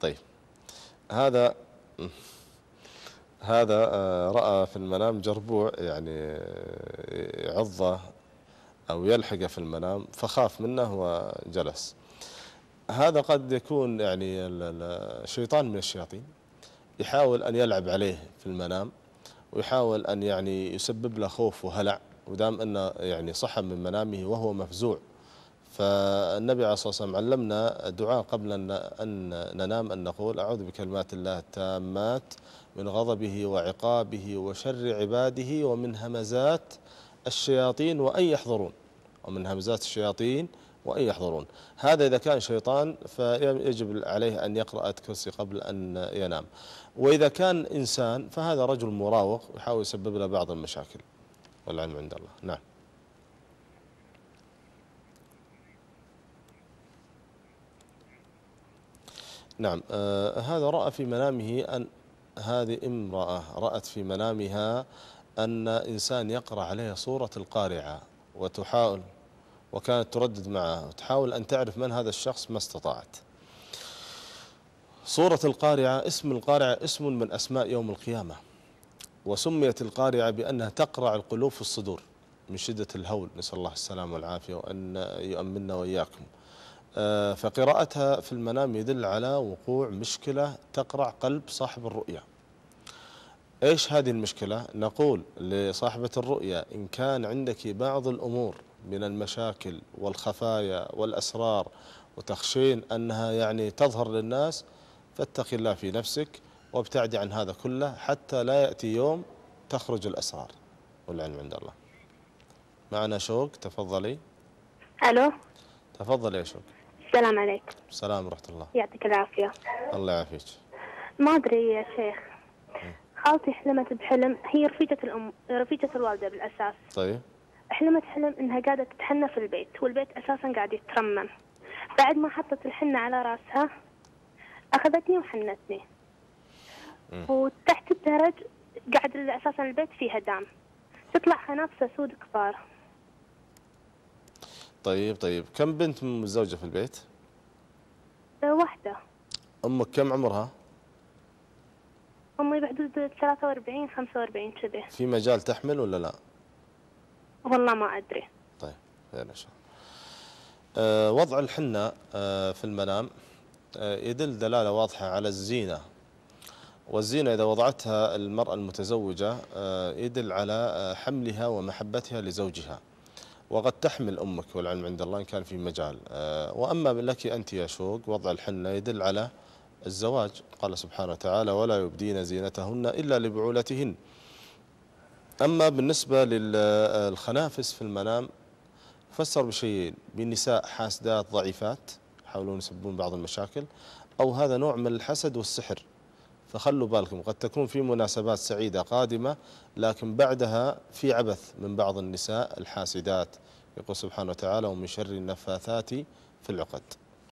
طيب هذا هذا آه، رأى في المنام جربوع يعني آه، عضة أو يلحقه في المنام فخاف منه وجلس هذا قد يكون يعني الشيطان من الشياطين يحاول أن يلعب عليه في المنام ويحاول أن يعني يسبب له خوف وهلع ودام أنه يعني صحى من منامه وهو مفزوع فالنبي عليه الصلاة والسلام علمنا الدعاء قبل أن ننام أن نقول أعوذ بكلمات الله التامات من غضبه وعقابه وشر عباده ومن همزات الشياطين وأن يحضرون ومن همزات الشياطين وأن يحضرون هذا إذا كان شيطان فيجب عليه أن يقرأ الكرسي كرسي قبل أن ينام وإذا كان إنسان فهذا رجل مراوغ يحاول يسبب له بعض المشاكل والعلم عند الله نعم نعم آه هذا رأى في منامه أن هذه امرأة رأت في منامها أن إنسان يقرأ عليها صورة القارعة وتحاول وكانت تردد معه وتحاول أن تعرف من هذا الشخص ما استطاعت صورة القارعة اسم القارعة اسم من أسماء يوم القيامة وسميت القارعة بأنها تقرع القلوب في الصدور من شدة الهول نسأل الله السلامة والعافية وأن يؤمننا وإياكم آه، فقراءتها في المنام يدل على وقوع مشكلة تقرع قلب صاحب الرؤية إيش هذه المشكلة؟ نقول لصاحبة الرؤية إن كان عندك بعض الأمور من المشاكل والخفايا والأسرار وتخشين أنها يعني تظهر للناس فاتقي الله في نفسك وابتعدي عن هذا كله حتى لا يأتي يوم تخرج الأسرار والعلم عند الله معنا شوق تفضلي ألو تفضلي يا شوق السلام عليكم. السلام ورحمة الله. يعطيك العافية. الله يعافيك. ما أدري يا شيخ. خالتي حلمت بحلم هي رفيجة الأم رفيجة الوالدة بالأساس. طيب. حلمت حلم إنها قاعدة تتحنى في البيت والبيت أساسا قاعد يترمم. بعد ما حطت الحنة على راسها أخذتني وحنتني. وتحت الدرج قاعد أساسا البيت فيها دام. تطلع خنافسة سود كبار. طيب طيب كم بنت متزوجه في البيت؟ أه، واحده امك كم عمرها؟ امي بحدود 43 45 كذي في مجال تحمل ولا لا؟ والله ما ادري طيب خير ان شاء الله أه، وضع الحنة أه، في المنام يدل دلالة واضحة على الزينة والزينة إذا وضعتها المرأة المتزوجة يدل على حملها ومحبتها لزوجها وقد تحمل أمك والعلم عند الله إن كان في مجال آه، وأما لك أنت يا شوق وضع الحنة يدل على الزواج قال سبحانه وتعالى ولا يبدين زينتهن إلا لبعولتهن أما بالنسبة للخنافس في المنام فسر بشيئين بنساء حاسدات ضعيفات يحاولون يسببون بعض المشاكل أو هذا نوع من الحسد والسحر فخلوا بالكم قد تكون في مناسبات سعيدة قادمة لكن بعدها في عبث من بعض النساء الحاسدات يقول سبحانه وتعالى ومن شر النفاثات في العقد